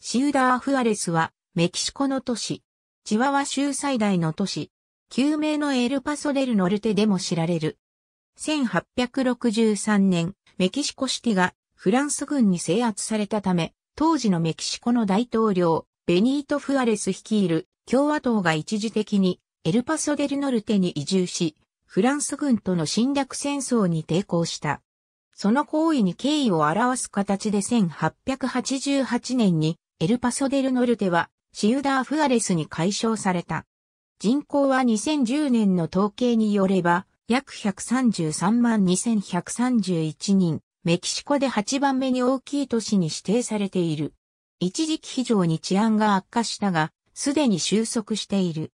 シウダーフアレスは、メキシコの都市。チワワ州最大の都市。旧名のエルパソデルノルテでも知られる。1863年、メキシコシティがフランス軍に制圧されたため、当時のメキシコの大統領、ベニート・フアレス率いる共和党が一時的にエルパソデルノルテに移住し、フランス軍との侵略戦争に抵抗した。その行為に敬意を表す形で1888年にエルパソデルノルテはシウダーフアレスに解消された。人口は2010年の統計によれば約133万2131人、メキシコで8番目に大きい都市に指定されている。一時期非常に治安が悪化したが、すでに収束している。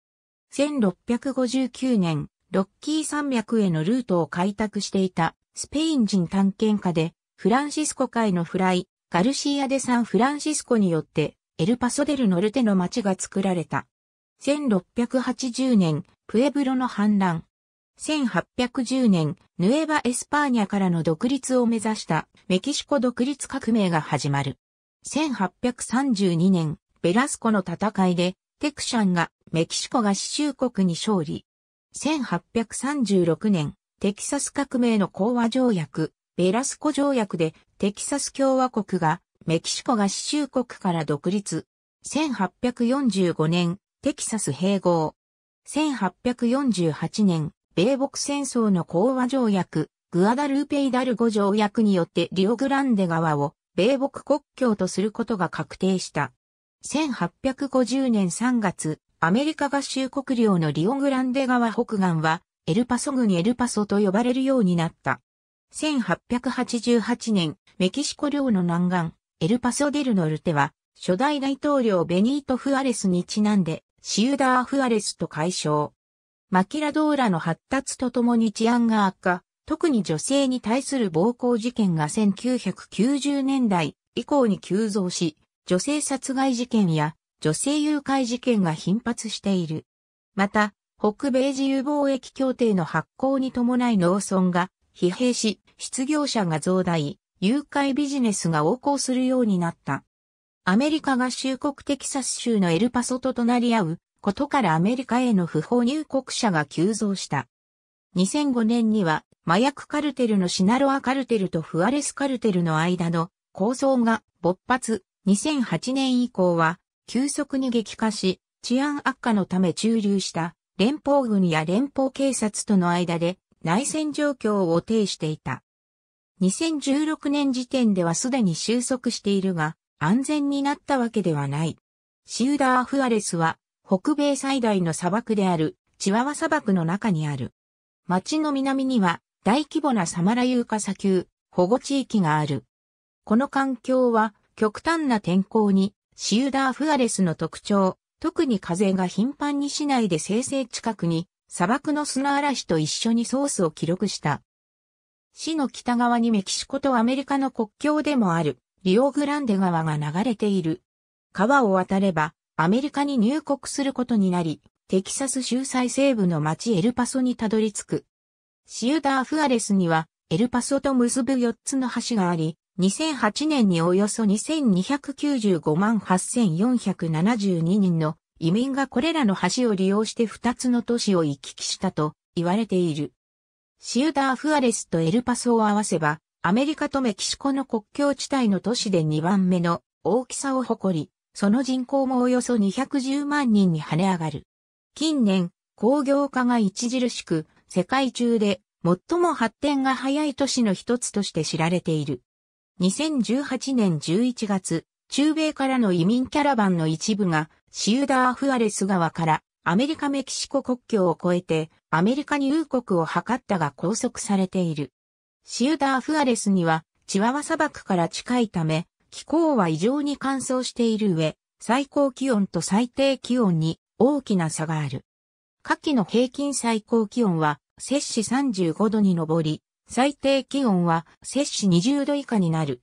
1659年、ロッキー山脈へのルートを開拓していたスペイン人探検家で、フランシスコ海のフライ、ガルシア・デ・サンフランシスコによって、エルパソデル・ノルテの町が作られた。1680年、プエブロの反乱。1810年、ヌエバ・エスパーニャからの独立を目指したメキシコ独立革命が始まる。1832年、ベラスコの戦いで、テクシャンがメキシコが死州国に勝利。1836年、テキサス革命の講和条約、ベラスコ条約でテキサス共和国がメキシコ合衆国から独立。1845年、テキサス併合。1848年、米北戦争の講和条約、グアダルーペイダルゴ条約によってリオグランデ川を米北国境とすることが確定した。1850年3月、アメリカ合衆国領のリオグランデ川北岸は、エルパソ郡エルパソと呼ばれるようになった。1888年、メキシコ領の南岸、エルパソデルノルテは、初代大統領ベニート・フアレスにちなんで、シウダー・フアレスと解消。マキラドーラの発達とともに治安が悪化、特に女性に対する暴行事件が1990年代以降に急増し、女性殺害事件や女性誘拐事件が頻発している。また、北米自由貿易協定の発行に伴い農村が疲弊し、失業者が増大、誘拐ビジネスが横行するようになった。アメリカ合衆国テキサス州のエルパソと隣り合うことからアメリカへの不法入国者が急増した。2005年には麻薬カルテルのシナロアカルテルとフアレスカルテルの間の構想が勃発。2008年以降は急速に激化し治安悪化のため駐留した連邦軍や連邦警察との間で内戦状況を呈していた。2016年時点ではすでに収束しているが、安全になったわけではない。シウダーフアレスは、北米最大の砂漠である、チワワ砂漠の中にある。町の南には、大規模なサマラユーカ砂丘、保護地域がある。この環境は、極端な天候に、シウダーフアレスの特徴、特に風が頻繁に市内で生成近くに砂漠の砂嵐と一緒にソースを記録した。市の北側にメキシコとアメリカの国境でもあるリオグランデ川が流れている。川を渡ればアメリカに入国することになり、テキサス州最西部の町エルパソにたどり着く。シウダーフアレスにはエルパソと結ぶ4つの橋があり、2008年におよそ2295万8472人の移民がこれらの橋を利用して二つの都市を行き来したと言われている。シウダーフアレスとエルパスを合わせば、アメリカとメキシコの国境地帯の都市で2番目の大きさを誇り、その人口もおよそ210万人に跳ね上がる。近年、工業化が著しく、世界中で最も発展が早い都市の一つとして知られている。2018年11月、中米からの移民キャラバンの一部がシウダーフアレス川からアメリカ・メキシコ国境を越えてアメリカに入国を図ったが拘束されている。シウダーフアレスにはチワワ砂漠から近いため気候は異常に乾燥している上、最高気温と最低気温に大きな差がある。夏季の平均最高気温は摂氏35度に上り、最低気温は摂氏20度以下になる。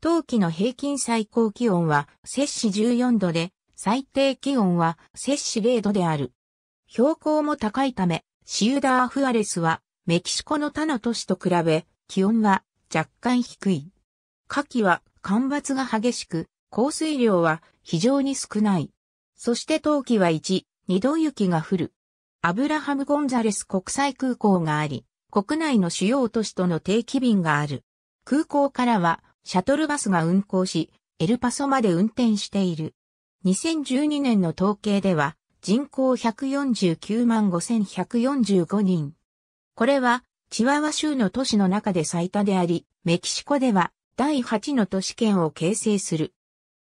冬季の平均最高気温は摂氏14度で、最低気温は摂氏0度である。標高も高いため、シウダーフアレスはメキシコの他の都市と比べ気温は若干低い。夏季は干ばつが激しく、降水量は非常に少ない。そして冬季は1、2度雪が降る。アブラハム・ゴンザレス国際空港があり、国内の主要都市との定期便がある。空港からはシャトルバスが運行し、エルパソまで運転している。2012年の統計では人口149万5145人。これはチワワ州の都市の中で最多であり、メキシコでは第8の都市圏を形成する。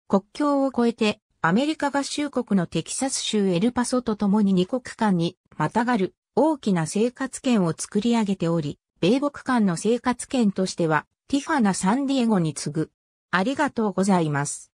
国境を越えてアメリカ合衆国のテキサス州エルパソと共に2国間にまたがる大きな生活圏を作り上げており、米国間の生活圏としてはティファナ・サンディエゴに次ぐ。ありがとうございます。